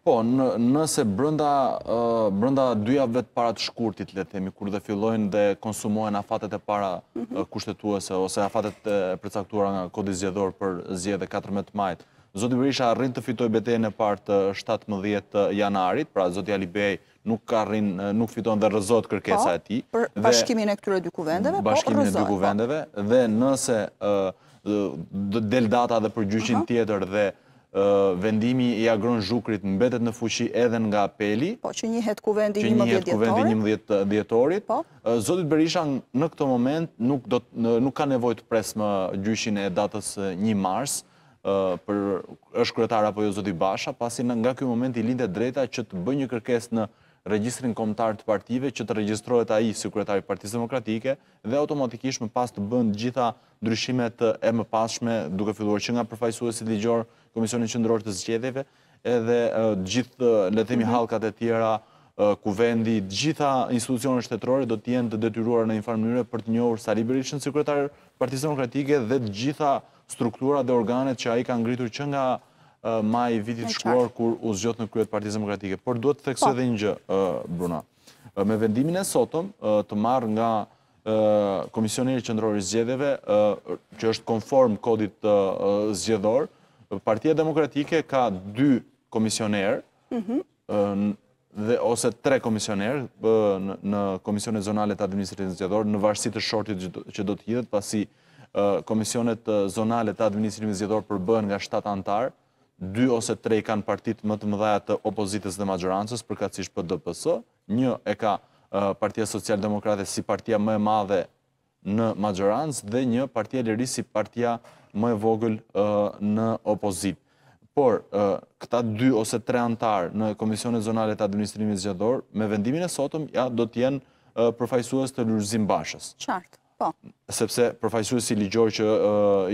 Po, nëse brënda dyja vetë parat shkurtit, le temi, kur dhe fillojnë dhe konsumohen afatet e para mhm. kushtetuese, ose afatet e përcaktuara nga kodi zjedhor për zjedhe 14 majtë, Zoti Berisha rrinë të fitoj beteje në partë 17 janarit, pra Zoti Alibej nuk ka rrinë, nuk fiton dhe rëzot kërkesa po, e ti. Po, për bashkimin e këture dy kuvendeve, po rëzot. Bashkimin e dy kuvendeve, po. dhe nëse del data dhe për gjyqin mhm. tjetër dhe vendimi i agron zhukrit mbetet në fuqi edhe nga apeli. Po, që njëhet kuvendi 11 djetorit. Që 11 djetorit. Po. Zotit Berisha në këto moment nuk ka nevoj të presë më gjyshin e datës 1 mars, për është kretar apo jo Zotit Basha, pasin nga kjo moment i linde drejta që të bë një kërkes në registrin komtar të partive, që të registrojët a i si kretari partisë demokratike, dhe automatikisht më pas të bënd gjitha dryshimet e më passhme, duke filluar që nga përfajsuesit ligjor Komisionin Qëndror të Zgjedeve, edhe gjithë, le themi, mhm. halkat e tjera, kuvendi, gjitha institucionën shtetërore do t'jenë të detyruar në informënyre për të njohur Sali Berishën, sekretar Partisë Demokratike dhe gjitha struktura dhe organet që a i ka ngritur që nga maj vitit shkuar kur u zgjot në kryet Partisë Demokratike. Por duhet të theksu po. edhe një, Bruna. Me vendimin e sotëm të marrë nga Komisionirë Qëndrori Zgjedeve, që është konform kodit zgjedorë, Partia Demokratike ka dy komisioner mhm. dhe ose tre komisioner në Komisionet Zonale të Administratin Zgjedor në varsit të shortit që do të hidhet pasi Komisionet Zonale të Administratin Zgjedor përbën nga 7 antarë, dy ose tre i kanë partit më të mëdhaja të opozitës dhe majorancës përkacish për DPS një e ka Partia Social demokratës si partia më e madhe në majorancë dhe një partia si partia më e vogël në opozit. Por, këta dy ose tre antarë në Komisionet Zonale të Administrimit Zgjador, me vendimin e sotëm, ja, do t'jen përfajsuës të lërzim bashës. Qartë, po. Sepse përfajsuës i ligjor që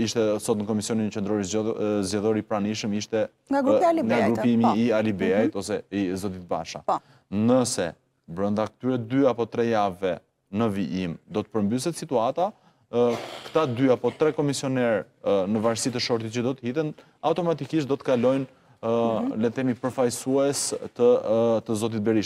ishte sot në Komisionin Qendrori Zgjador i pranishëm, ishte nga grupimi po. i Alibejajt mhm. ose i Zotit Basha. Po. Nëse, brënda këtyre dy apo tre javëve, në vijim. Do të përmbyset situata, këta dy apo tre komisionerë në varsit të shortit që do të hiten, automatikisht do të kalojnë mhm. letemi përfajsues të zotit Berisha.